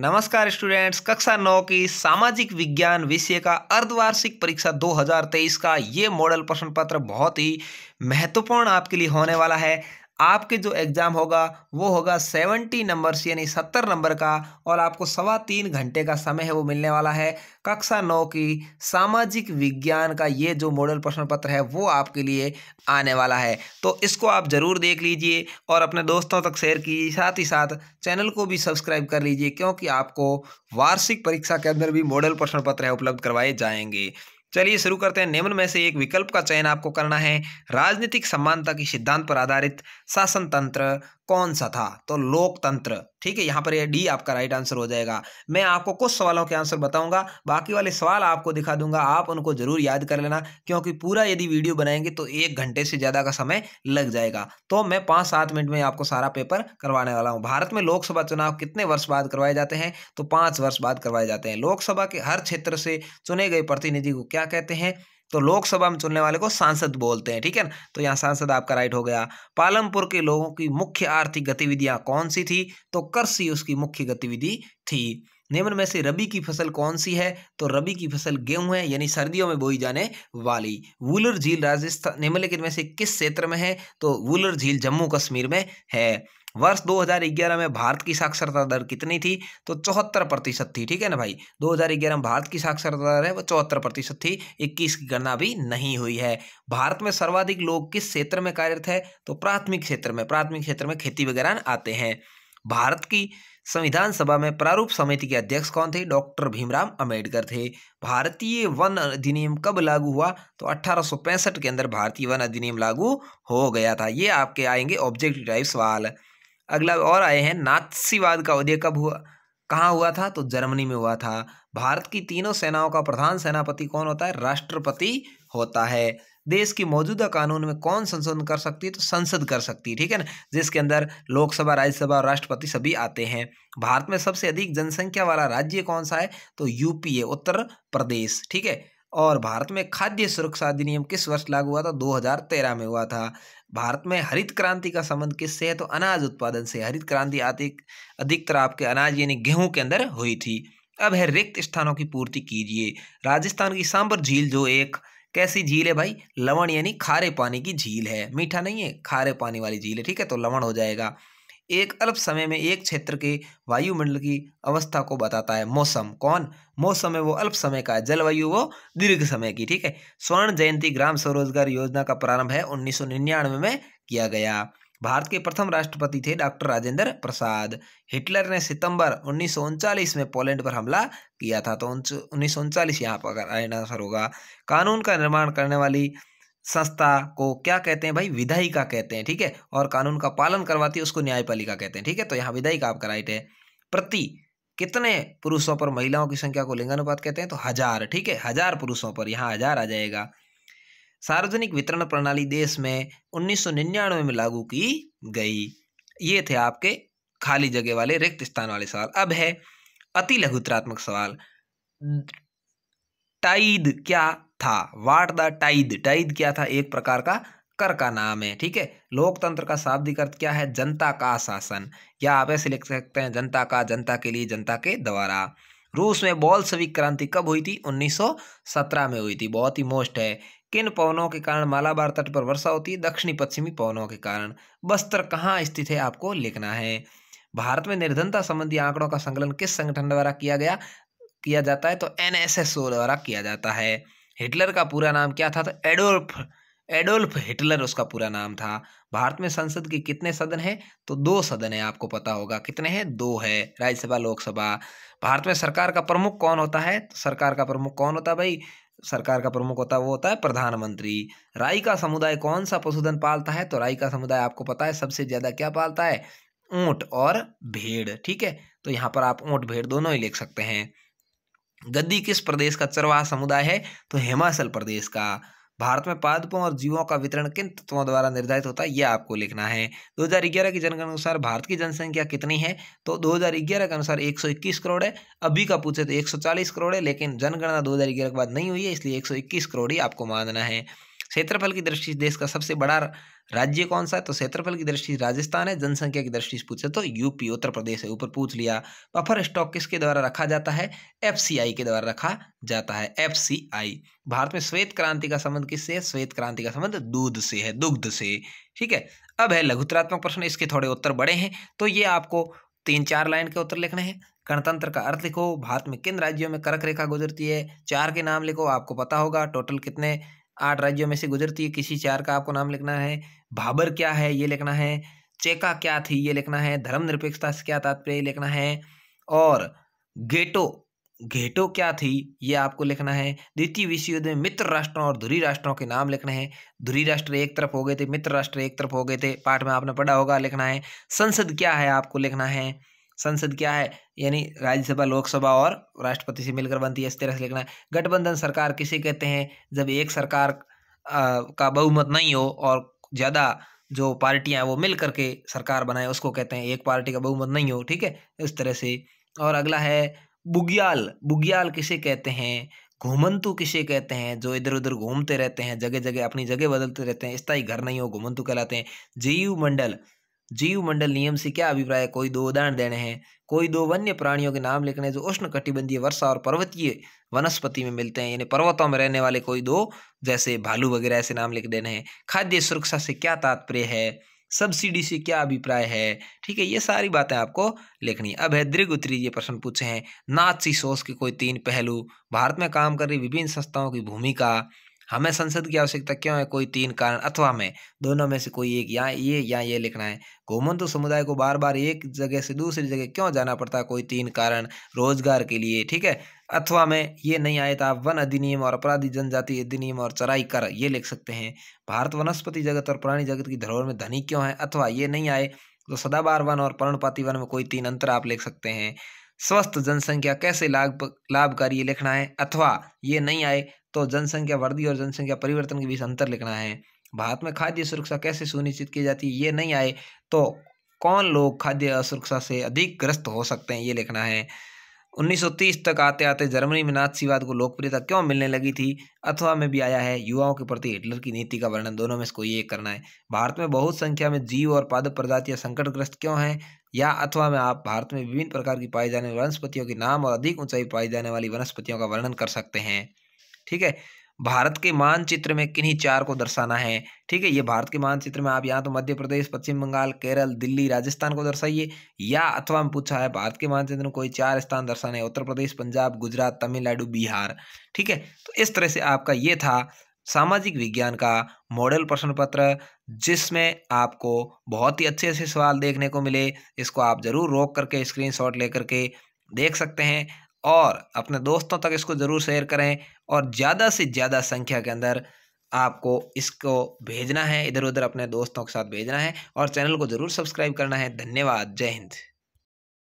नमस्कार स्टूडेंट्स कक्षा नौ की सामाजिक विज्ञान विषय का अर्धवार्षिक परीक्षा 2023 का ये मॉडल प्रश्न पत्र बहुत ही महत्वपूर्ण आपके लिए होने वाला है आपके जो एग्ज़ाम होगा वो होगा सेवेंटी नंबर से यानी सत्तर नंबर का और आपको सवा तीन घंटे का समय है वो मिलने वाला है कक्षा नौ की सामाजिक विज्ञान का ये जो मॉडल प्रश्न पत्र है वो आपके लिए आने वाला है तो इसको आप ज़रूर देख लीजिए और अपने दोस्तों तक शेयर कीजिए साथ ही साथ चैनल को भी सब्सक्राइब कर लीजिए क्योंकि आपको वार्षिक परीक्षा के अंदर भी मॉडल प्रश्न पत्र है उपलब्ध करवाए जाएंगे चलिए शुरू करते हैं निम्न में से एक विकल्प का चयन आपको करना है राजनीतिक समानता के सिद्धांत पर आधारित शासन तंत्र कौन सा था तो लोकतंत्र ठीक है यहाँ पर ये डी आपका राइट आंसर हो जाएगा मैं आपको कुछ सवालों के आंसर बताऊंगा बाकी वाले सवाल आपको दिखा दूंगा आप उनको जरूर याद कर लेना क्योंकि पूरा यदि वीडियो बनाएंगे तो एक घंटे से ज़्यादा का समय लग जाएगा तो मैं पाँच सात मिनट में आपको सारा पेपर करवाने वाला हूँ भारत में लोकसभा चुनाव कितने वर्ष बाद करवाए जाते हैं तो पाँच वर्ष बाद करवाए जाते हैं लोकसभा के हर क्षेत्र से चुने गए प्रतिनिधि को क्या कहते हैं तो लोकसभा में चुनने वाले को सांसद बोलते हैं ठीक है ना तो यहाँ सांसद आपका राइट हो गया पालमपुर के लोगों की मुख्य आर्थिक गतिविधियाँ कौन सी थी तो कृषि उसकी मुख्य गतिविधि थी निम्न में से रबी की फसल कौन सी है तो रबी की फसल गेहूं है यानी सर्दियों में बोई जाने वाली वुलर झील राजस्थान निम्नलिखित में से किस क्षेत्र में है तो वुलर झील जम्मू कश्मीर में है वर्ष 2011 में भारत की साक्षरता दर कितनी थी तो चौहत्तर प्रतिशत थी ठीक है ना भाई 2011 में भारत की साक्षरता दर है वो चौहत्तर प्रतिशत थी इक्कीस की गणना भी नहीं हुई है भारत में सर्वाधिक लोग किस क्षेत्र में कार्यरत है तो प्राथमिक क्षेत्र में प्राथमिक क्षेत्र में खेती वगैरह आते हैं भारत की संविधान सभा में प्रारूप समिति के अध्यक्ष कौन थे डॉक्टर भीमराव अम्बेडकर थे भारतीय वन अधिनियम कब लागू हुआ तो 1865 के अंदर भारतीय वन अधिनियम लागू हो गया था ये आपके आएंगे ऑब्जेक्टिव टाइप सवाल अगला और आए हैं नाथसीवाद का उदय कब हुआ कहाँ हुआ था तो जर्मनी में हुआ था भारत की तीनों सेनाओं का प्रधान सेनापति कौन होता है राष्ट्रपति होता है देश की मौजूदा कानून में कौन संशोधन कर सकती है तो संसद कर सकती है ठीक है ना जिसके अंदर लोकसभा राज्यसभा और राष्ट्रपति सभी आते हैं भारत में सबसे अधिक जनसंख्या वाला राज्य कौन सा है तो यूपी है उत्तर प्रदेश ठीक है और भारत में खाद्य सुरक्षा अधिनियम किस वर्ष लागू हुआ था 2013 में हुआ था भारत में हरित क्रांति का संबंध किससे है तो अनाज उत्पादन से हरित क्रांति अधिक अधिकतर आपके अनाज यानी गेहूं के अंदर हुई थी अब है रिक्त स्थानों की पूर्ति कीजिए राजस्थान की सांबर झील जो एक कैसी झील है भाई लवण यानी खारे पानी की झील है मीठा नहीं है खारे पानी वाली झील है ठीक है तो लवण हो जाएगा एक अल्प समय में एक क्षेत्र के वायुमंडल की अवस्था को बताता है मौसम कौन मौसम है वो अल्प समय का जलवायु वो दीर्घ समय की ठीक है स्वर्ण जयंती ग्राम स्वरोजगार योजना का प्रारंभ है उन्नीस में किया गया भारत के प्रथम राष्ट्रपति थे डॉक्टर राजेंद्र प्रसाद हिटलर ने सितंबर उन्नीस में पोलैंड पर हमला किया था तो उन्नीस सौ उनचालीस यहाँ पर आंसर होगा कानून का निर्माण करने वाली संस्था को क्या कहते हैं भाई विधायिका कहते हैं ठीक है और कानून का पालन करवाती है उसको न्यायपालिका कहते हैं ठीक है तो यहाँ विधायिका आपका राइट है प्रति कितने पुरुषों पर महिलाओं की संख्या को लिंगानुपात कहते हैं तो हजार ठीक है हजार पुरुषों पर यहाँ हजार आ जाएगा सार्वजनिक वितरण प्रणाली देश में उन्नीस में लागू की गई ये थे आपके खाली जगह वाले रिक्त स्थान वाले सवाल अब है अति लघुतरात्मक सवाल टाइद क्या था वाट द टाइद टाइद क्या था एक प्रकार का कर का नाम है ठीक है लोकतंत्र का शाब्दिक अर्थ क्या है जनता का शासन या आप ऐसे लिख सकते हैं जनता का जनता के लिए जनता के द्वारा रूस में बॉल क्रांति कब हुई थी 1917 में हुई थी बहुत ही मोस्ट है किन पवनों के कारण मालाबार तट पर वर्षा होती है दक्षिणी पश्चिमी पवनों के कारण बस्तर कहाँ स्थित है आपको लिखना है भारत में निर्धनता संबंधी आंकड़ों का संकलन किस संगठन द्वारा किया गया किया जाता है तो एन द्वारा किया जाता है हिटलर का पूरा नाम क्या था तो एडोल्फ एडोल्फ हिटलर उसका पूरा नाम था भारत में संसद के कितने सदन हैं तो दो सदन है आपको पता होगा कितने हैं दो है राज्यसभा लोकसभा भारत में सरकार का प्रमुख कौन होता है तो सरकार का प्रमुख कौन होता है भाई सरकार का प्रमुख होता है वो होता है प्रधानमंत्री राई का समुदाय कौन सा पशुधन पालता है तो राय का समुदाय आपको पता है सबसे ज़्यादा क्या पालता है ऊँट और भेड़ ठीक है तो यहाँ पर आप ऊँट भेड़ दोनों ही लिख सकते हैं गद्दी किस प्रदेश का चरवाहा समुदाय है तो हिमाचल प्रदेश का भारत में पादपों और जीवों का वितरण किन तत्वों द्वारा निर्धारित होता है यह आपको लिखना है 2011 की जनगणना अनुसार भारत की जनसंख्या कितनी है तो 2011 के अनुसार 121 करोड़ है अभी का पूछे तो 140 करोड़ है लेकिन जनगणना 2011 के बाद नहीं हुई है इसलिए 121 करोड़ ही आपको मानना है क्षेत्रफल की दृष्टि देश का सबसे बड़ा राज्य कौन सा है तो क्षेत्रफल की दृष्टि राजस्थान है जनसंख्या की दृष्टि से पूछे तो यूपी उत्तर प्रदेश है ऊपर पूछ लिया बफर स्टॉक किसके द्वारा रखा जाता है एफ के द्वारा रखा जाता है एफ भारत में श्वेत क्रांति का संबंध किससे है श्वेत क्रांति का संबंध दूध से है दुग्ध से ठीक है अब है लघुतरात्मक प्रश्न इसके थोड़े उत्तर बड़े हैं तो ये आपको तीन चार लाइन के उत्तर लिखने हैं गणतंत्र का अर्थ लिखो भारत में किन राज्यों में करक रेखा गुजरती है चार के नाम लिखो आपको पता होगा टोटल कितने आठ राज्यों में से गुजरती है किसी चार का आपको नाम लिखना है भाबर क्या है ये लिखना है चेका क्या थी ये लिखना है धर्मनिरपेक्षता से क्या तात्पर्य लिखना है और गेटो घेटो क्या थी ये आपको लिखना है द्वितीय विश्व युद्ध में मित्र राष्ट्रों और धुरी राष्ट्रों के नाम लिखने हैं धुरी राष्ट्र एक तरफ हो गए थे मित्र राष्ट्र एक तरफ हो गए थे पाठ में आपने पढ़ा होगा लिखना है संसद क्या है आपको लिखना है संसद क्या है यानी राज्यसभा लोकसभा और राष्ट्रपति से मिलकर बनती है इस तरह से लिखना है गठबंधन सरकार किसे कहते हैं जब एक सरकार का बहुमत नहीं हो और ज़्यादा जो पार्टियां वो मिल करके सरकार बनाए उसको कहते हैं एक पार्टी का बहुमत नहीं हो ठीक है इस तरह से और अगला है बुग्याल बुग्याल किसे कहते हैं घुमंतु किसे कहते हैं जो इधर उधर घूमते रहते हैं जगह जगह अपनी जगह बदलते रहते हैं स्थायी घर नहीं हो घुमंतु कहलाते हैं जीव मंडल जीव मंडल नियम से क्या अभिप्राय है कोई दो उदाहरण देने हैं कोई दो वन्य प्राणियों के नाम लिखने जो उष्ण कटिबंधीय वर्षा और पर्वतीय वनस्पति में मिलते हैं यानी पर्वतों में रहने वाले कोई दो जैसे भालू वगैरह ऐसे नाम लिख देने हैं खाद्य सुरक्षा से क्या तात्पर्य है सब्सिडी से क्या अभिप्राय है ठीक है ये सारी बातें आपको लिखनी अब है दीर्घ उत्तरी ये प्रश्न पूछे हैं नाची सोच के कोई तीन पहलू भारत में काम कर रही विभिन्न संस्थाओं की भूमिका हमें संसद की आवश्यकता क्यों है कोई तीन कारण अथवा हमें दोनों में से कोई एक या ये या ये लिखना है घुमंतु समुदाय को बार बार एक जगह से दूसरी जगह क्यों जाना पड़ता है कोई तीन कारण रोजगार के लिए ठीक है अथवा में ये नहीं आया था तो वन अधिनियम और अपराधी जनजाति अधिनियम और चराई कर ये लिख सकते हैं भारत वनस्पति जगत और प्राणी जगत की धरोहर में धनी क्यों है अथवा ये नहीं आए तो सदाबार वन और पर्णपाती वन में कोई तीन अंतर आप लिख सकते हैं स्वस्थ जनसंख्या कैसे लाभ लाभकारी ये लिखना है अथवा ये नहीं आए तो जनसंख्या वृद्धि और जनसंख्या परिवर्तन के बीच अंतर लिखना है भारत में खाद्य सुरक्षा कैसे सुनिश्चित की जाती है ये नहीं आए तो कौन लोग खाद्य असुरक्षा से अधिक ग्रस्त हो सकते हैं ये लिखना है 1930 तक आते आते जर्मनी में नाथसीवाद को लोकप्रियता क्यों मिलने लगी थी अथवा में भी आया है युवाओं के प्रति हिटलर की नीति का वर्णन दोनों में इसको ये करना है भारत में बहुत संख्या में जीव और पादप प्रजातियां संकटग्रस्त क्यों हैं या अथवा में आप भारत में विभिन्न प्रकार की पाई जाने वाली वनस्पतियों के नाम और अधिक ऊंचाई पाई जाने वाली वनस्पतियों का वर्णन कर सकते हैं ठीक है भारत के मानचित्र में किन्हीं चार को दर्शाना है ठीक है ये भारत के मानचित्र में आप यहाँ तो मध्य प्रदेश पश्चिम बंगाल केरल दिल्ली राजस्थान को दर्शाइए या अथवा में पूछा है भारत के मानचित्र में कोई चार स्थान दर्शाने उत्तर प्रदेश पंजाब गुजरात तमिलनाडु बिहार ठीक है तो इस तरह से आपका ये था सामाजिक विज्ञान का मॉडल प्रश्न पत्र जिसमें आपको बहुत ही अच्छे अच्छे सवाल देखने को मिले इसको आप ज़रूर रोक करके स्क्रीनशॉट लेकर के देख सकते हैं और अपने दोस्तों तक इसको ज़रूर शेयर करें और ज़्यादा से ज़्यादा संख्या के अंदर आपको इसको भेजना है इधर उधर अपने दोस्तों के साथ भेजना है और चैनल को ज़रूर सब्सक्राइब करना है धन्यवाद जय हिंद